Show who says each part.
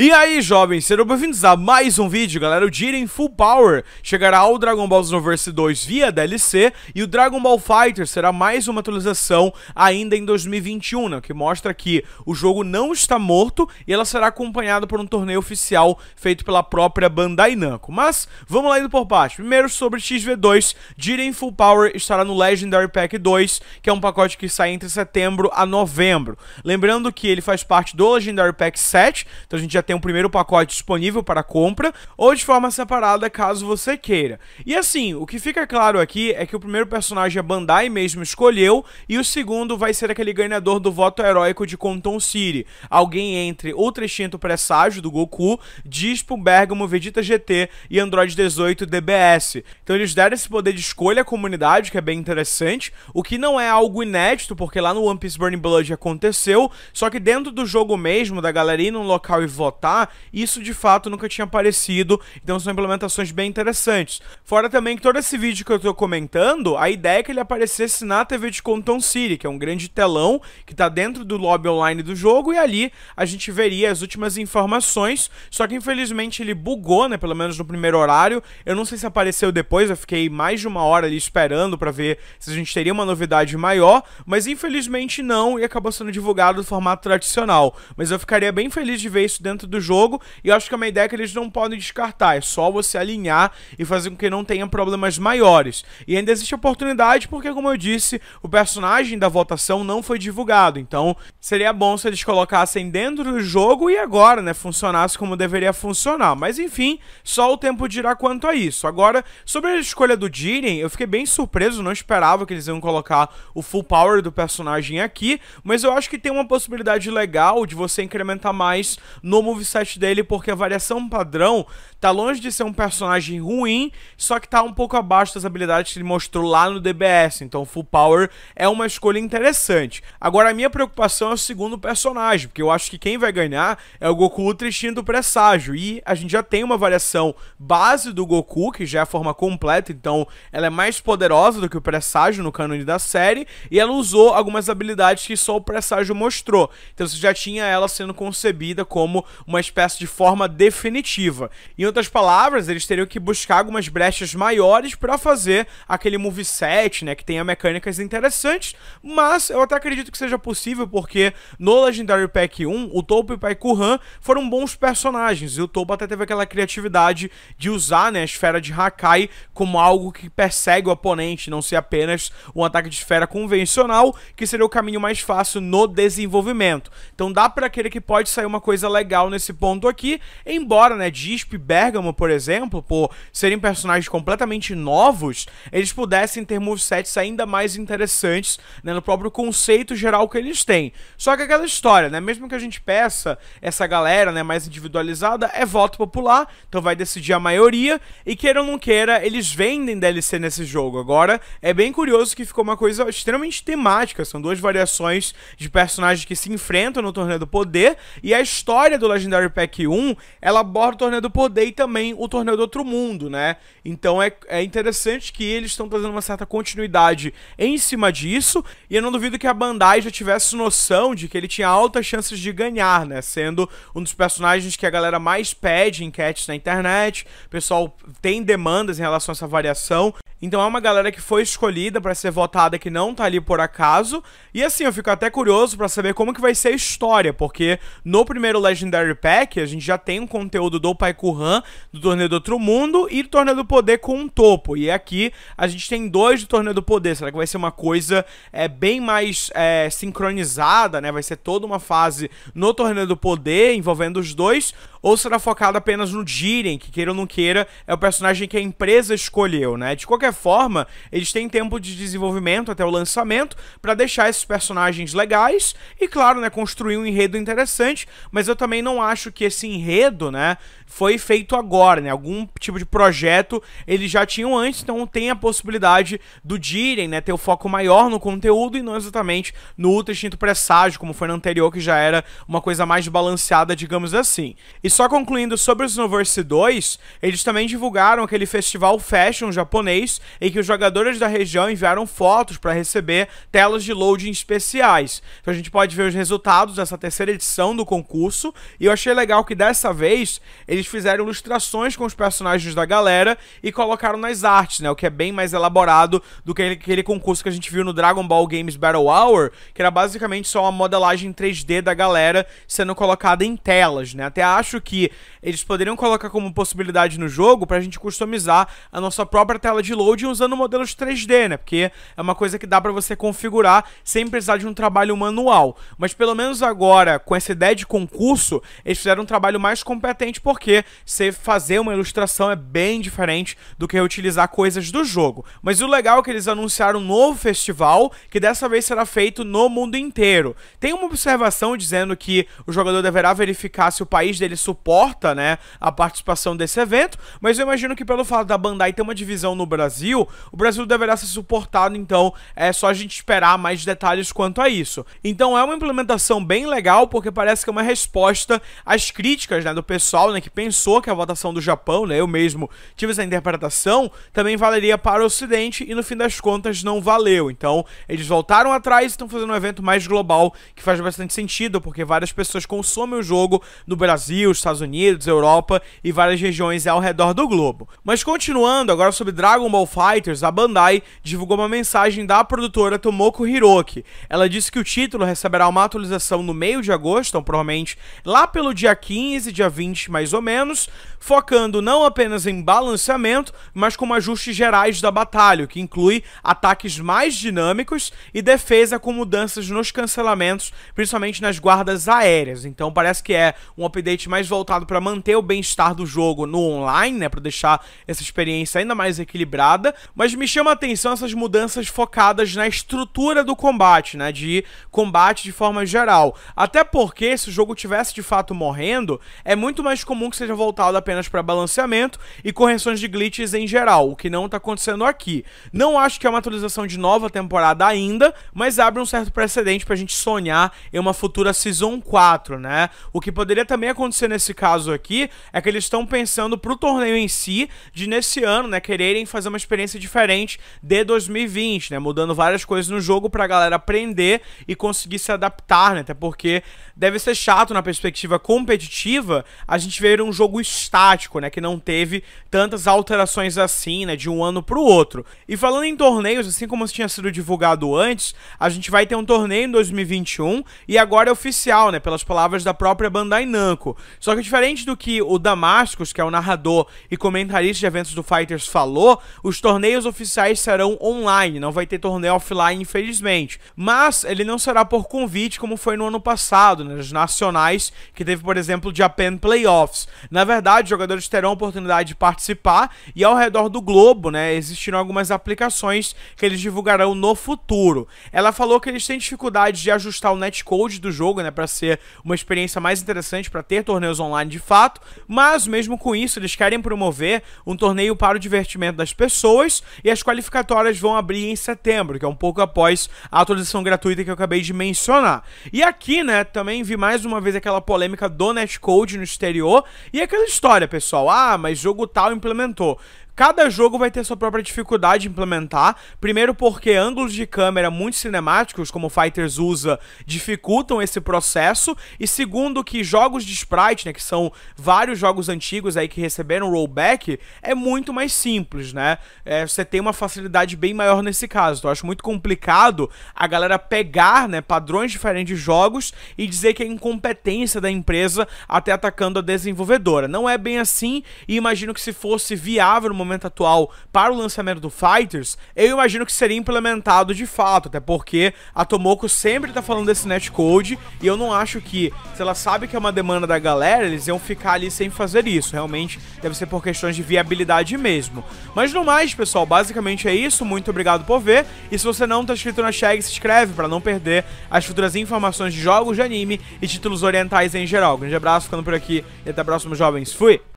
Speaker 1: E aí, jovens, sejam bem-vindos a mais um vídeo, galera. O Jiren Full Power chegará ao Dragon Ball Xenoverse 2 via DLC e o Dragon Ball Fighter será mais uma atualização ainda em 2021, né, que mostra que o jogo não está morto e ela será acompanhada por um torneio oficial feito pela própria Bandai Namco. Mas vamos lá indo por baixo. Primeiro sobre XV2, Jiren Full Power estará no Legendary Pack 2, que é um pacote que sai entre setembro a novembro. Lembrando que ele faz parte do Legendary Pack 7, então a gente já tem um primeiro pacote disponível para compra ou de forma separada caso você queira. E assim, o que fica claro aqui é que o primeiro personagem a Bandai mesmo escolheu e o segundo vai ser aquele ganhador do voto heróico de Conton City, alguém entre Ultra Instinto Presságio do Goku, Dispo, Bergamo, Vegeta GT e Android 18 DBS. Então eles deram esse poder de escolha à comunidade, que é bem interessante, o que não é algo inédito, porque lá no One Piece Burning Blood aconteceu, só que dentro do jogo mesmo, da galera ir num local e votar, notar, isso de fato nunca tinha aparecido, então são implementações bem interessantes. Fora também que todo esse vídeo que eu estou comentando, a ideia é que ele aparecesse na TV de Conton City, que é um grande telão que está dentro do lobby online do jogo, e ali a gente veria as últimas informações, só que infelizmente ele bugou, né, pelo menos no primeiro horário, eu não sei se apareceu depois, eu fiquei mais de uma hora ali esperando para ver se a gente teria uma novidade maior, mas infelizmente não, e acabou sendo divulgado no formato tradicional, mas eu ficaria bem feliz de ver isso dentro dentro do jogo. E eu acho que é uma ideia que eles não podem descartar. É só você alinhar e fazer com que não tenha problemas maiores. E ainda existe oportunidade, porque, como eu disse, o personagem da votação não foi divulgado. Então, seria bom se eles colocassem dentro do jogo e agora, né? Funcionasse como deveria funcionar. Mas enfim, só o tempo dirá quanto a isso. Agora, sobre a escolha do Jiren, eu fiquei bem surpreso, não esperava que eles iam colocar o full power do personagem aqui, mas eu acho que tem uma possibilidade legal de você incrementar mais no moveset dele, porque a variação padrão tá longe de ser um personagem ruim, só que tá um pouco abaixo das habilidades que ele mostrou lá no DBS, então Full Power é uma escolha interessante. Agora a minha preocupação é o segundo personagem, porque eu acho que quem vai ganhar é o Goku Ultra Instinto Presságio, e a gente já tem uma variação base do Goku, que já é a forma completa, então ela é mais poderosa do que o Presságio no cânone da série, e ela usou algumas habilidades que só o Presságio mostrou, então você já tinha ela sendo concebida como uma espécie de forma definitiva. Em outras palavras, eles teriam que buscar algumas brechas maiores para fazer aquele moveset, né, que tenha mecânicas interessantes, mas eu até acredito que seja possível porque no Legendary Pack 1, o Topo e o Paikuhan foram bons personagens e o Topo até teve aquela criatividade de usar, né, a esfera de Hakai como algo que persegue o oponente, não ser apenas um ataque de esfera convencional, que seria o caminho mais fácil no desenvolvimento. Então dá para aquele que pode sair uma coisa legal legal nesse ponto aqui, embora, né, Disp e Bergamo, por exemplo, por serem personagens completamente novos, eles pudessem ter movesets ainda mais interessantes, né, no próprio conceito geral que eles têm. Só que aquela história, né, mesmo que a gente peça essa galera, né, mais individualizada, é voto popular, então vai decidir a maioria, e queira ou não queira, eles vendem DLC nesse jogo. Agora, é bem curioso que ficou uma coisa extremamente temática, são duas variações de personagens que se enfrentam no Torneio do Poder, e a história do Legendary Pack 1, ela aborda o torneio do poder e também o torneio do outro mundo, né? Então é, é interessante que eles estão trazendo uma certa continuidade em cima disso, e eu não duvido que a Bandai já tivesse noção de que ele tinha altas chances de ganhar, né? Sendo um dos personagens que a galera mais pede enquetes na internet, o pessoal tem demandas em relação a essa variação, então é uma galera que foi escolhida para ser votada que não tá ali por acaso. E assim, eu fico até curioso para saber como que vai ser a história, porque no primeiro Legendary Pack a gente já tem um conteúdo do Pai Kuhan, do Torneio do Outro Mundo e do Torneio do Poder com um topo. E aqui a gente tem dois do Torneio do Poder. Será que vai ser uma coisa é, bem mais é, sincronizada, né? Vai ser toda uma fase no Torneio do Poder envolvendo os dois? Ou será focada apenas no Jiren, que queira ou não queira, é o personagem que a empresa escolheu, né? De qualquer qualquer forma, eles têm tempo de desenvolvimento até o lançamento para deixar esses personagens legais e, claro, né, construir um enredo interessante, mas eu também não acho que esse enredo, né, foi feito agora, né? Algum tipo de projeto eles já tinham antes, então tem a possibilidade do Jiren, né, ter o foco maior no conteúdo e não exatamente no Ultra Instinto Presságio, como foi no anterior, que já era uma coisa mais balanceada, digamos assim. E só concluindo sobre o Snowverse 2, eles também divulgaram aquele festival fashion japonês em que os jogadores da região enviaram fotos para receber telas de loading especiais. Então a gente pode ver os resultados dessa terceira edição do concurso. E eu achei legal que dessa vez eles fizeram ilustrações com os personagens da galera e colocaram nas artes, né? O que é bem mais elaborado do que aquele concurso que a gente viu no Dragon Ball Games Battle Hour, que era basicamente só uma modelagem 3D da galera sendo colocada em telas, né? Até acho que eles poderiam colocar como possibilidade no jogo pra gente customizar a nossa própria tela de loading loading usando modelos 3D, né? Porque é uma coisa que dá para você configurar sem precisar de um trabalho manual. Mas pelo menos agora, com essa ideia de concurso, eles fizeram um trabalho mais competente porque você fazer uma ilustração é bem diferente do que utilizar coisas do jogo. Mas o legal é que eles anunciaram um novo festival que dessa vez será feito no mundo inteiro. Tem uma observação dizendo que o jogador deverá verificar se o país dele suporta, né, a participação desse evento, mas eu imagino que pelo fato da Bandai ter uma divisão no Brasil Brasil, o Brasil deverá ser suportado, então é só a gente esperar mais detalhes quanto a isso. Então é uma implementação bem legal, porque parece que é uma resposta às críticas né, do pessoal né, que pensou que a votação do Japão, né, eu mesmo tive essa interpretação, também valeria para o Ocidente e no fim das contas não valeu. Então eles voltaram atrás e estão fazendo um evento mais global, que faz bastante sentido, porque várias pessoas consomem o jogo no Brasil, Estados Unidos, Europa e várias regiões ao redor do globo. Mas continuando agora sobre Dragon Ball Fighters, a Bandai divulgou uma mensagem da produtora Tomoko Hiroki. Ela disse que o título receberá uma atualização no meio de agosto, então provavelmente lá pelo dia 15, dia 20 mais ou menos, focando não apenas em balanceamento, mas como ajustes gerais da batalha, que inclui ataques mais dinâmicos e defesa com mudanças nos cancelamentos, principalmente nas guardas aéreas. Então parece que é um update mais voltado para manter o bem-estar do jogo no online, né, para deixar essa experiência ainda mais equilibrada mas me chama a atenção essas mudanças focadas na estrutura do combate, né? De combate de forma geral. Até porque se o jogo tivesse de fato morrendo, é muito mais comum que seja voltado apenas para balanceamento e correções de glitches em geral, o que não está acontecendo aqui. Não acho que é uma atualização de nova temporada ainda, mas abre um certo precedente para a gente sonhar em uma futura Season 4, né? O que poderia também acontecer nesse caso aqui é que eles estão pensando pro torneio em si, de nesse ano, né, quererem fazer uma experiência diferente de 2020, né? Mudando várias coisas no jogo pra galera aprender e conseguir se adaptar, né? Até porque deve ser chato na perspectiva competitiva a gente ver um jogo estático, né? Que não teve tantas alterações assim, né? De um ano pro outro. E falando em torneios, assim como tinha sido divulgado antes, a gente vai ter um torneio em 2021 e agora é oficial, né? Pelas palavras da própria Bandai Namco. Só que diferente do que o Damascus, que é o narrador e comentarista de eventos do Fighters, falou, os torneios oficiais serão online, não vai ter torneio offline, infelizmente. Mas ele não será por convite, como foi no ano passado, né, nas né, nacionais, que teve, por exemplo, o Japan Playoffs. Na verdade, os jogadores terão a oportunidade de participar e ao redor do globo, né, existirão algumas aplicações que eles divulgarão no futuro. Ela falou que eles têm dificuldade de ajustar o netcode do jogo, né, para ser uma experiência mais interessante para ter torneios online de fato, mas mesmo com isso, eles querem promover um torneio para o divertimento das pessoas pessoas e as qualificatórias vão abrir em setembro, que é um pouco após a atualização gratuita que eu acabei de mencionar. E aqui, né, também vi mais uma vez aquela polêmica do Netcode no exterior e aquela história, pessoal. Ah, mas jogo tal implementou. Cada jogo vai ter sua própria dificuldade de implementar, primeiro porque ângulos de câmera muito cinemáticos, como o Fighters usa, dificultam esse processo, e segundo que jogos de sprite, né, que são vários jogos antigos aí que receberam rollback, é muito mais simples, né? É, você tem uma facilidade bem maior nesse caso. Então, eu acho muito complicado a galera pegar, né, padrões diferentes de jogos e dizer que é incompetência da empresa até atacando a desenvolvedora. Não é bem assim, e imagino que se fosse viável no momento momento atual para o lançamento do Fighters, eu imagino que seria implementado de fato, até porque a Tomoko sempre tá falando desse netcode e eu não acho que, se ela sabe que é uma demanda da galera, eles iam ficar ali sem fazer isso. Realmente deve ser por questões de viabilidade mesmo. Mas no mais, pessoal, basicamente é isso. Muito obrigado por ver. E se você não tá inscrito na Shag, se inscreve para não perder as futuras informações de jogos de anime e títulos orientais em geral. Grande abraço, ficando por aqui e até a próxima, jovens. Fui!